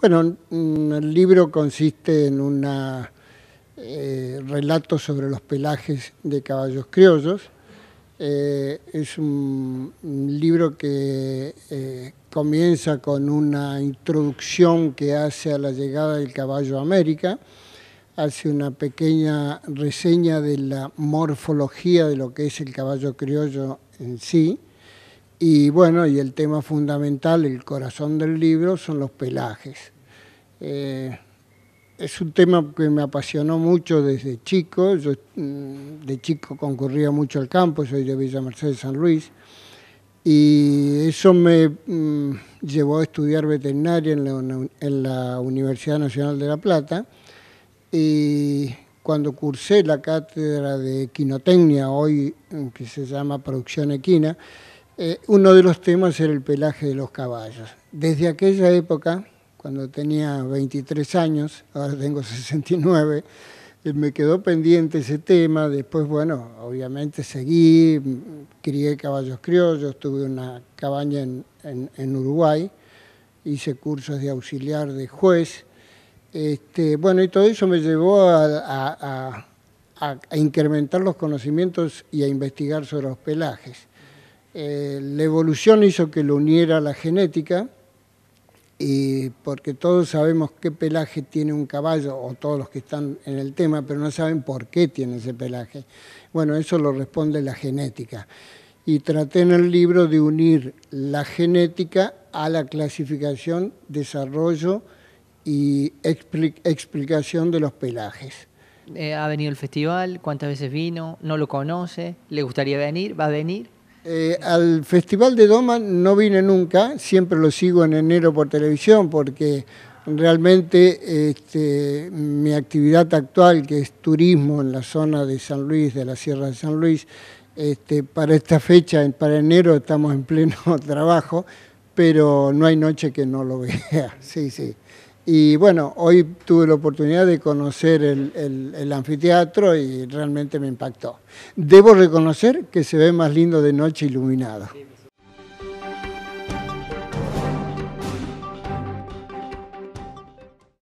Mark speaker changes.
Speaker 1: Bueno, mm, el libro consiste en un eh, relato sobre los pelajes de caballos criollos. Eh, es un, libro que eh, comienza con una introducción que hace a la llegada del caballo a América, hace una pequeña reseña de la morfología de lo que es el caballo criollo en sí, y bueno, y el tema fundamental, el corazón del libro, son los pelajes. Eh, es un tema que me apasionó mucho desde chico. Yo mm, de chico concurría mucho al campo, soy de Villa Mercedes San Luis. Y eso me mm, llevó a estudiar veterinaria en la, en la Universidad Nacional de La Plata. Y cuando cursé la cátedra de equinotecnia, hoy mm, que se llama producción equina, eh, uno de los temas era el pelaje de los caballos. Desde aquella época, cuando tenía 23 años, ahora tengo 69, eh, me quedó pendiente ese tema, después, bueno, obviamente seguí, mm, crié caballos criollos, tuve una cabaña en, Uruguay, hice cursos de auxiliar de juez, este, bueno, y todo eso me llevó a, incrementar los conocimientos y a investigar sobre los pelajes. Eh, la evolución hizo que lo uniera la genética, y porque todos sabemos qué pelaje tiene un caballo, o todos los que están en el tema, pero no saben por qué tiene ese pelaje. Bueno, eso lo responde la genética. Y traté en el libro de unir la genética a la clasificación, desarrollo y explicación de los pelajes. Eh, ha venido el festival, cuántas veces vino, no lo conoce, le gustaría venir, va a venir. Eh, al Festival de Doma no vine nunca, siempre lo sigo en enero por televisión porque realmente este, mi actividad actual, que es turismo en la zona de San Luis, de la Sierra de San Luis, este, para esta fecha, para enero, estamos en pleno trabajo, pero no hay noche que no lo vea. Sí, sí. Y bueno, hoy tuve la oportunidad de conocer el, anfiteatro y realmente me impactó. Debo reconocer que se ve más lindo de noche iluminado.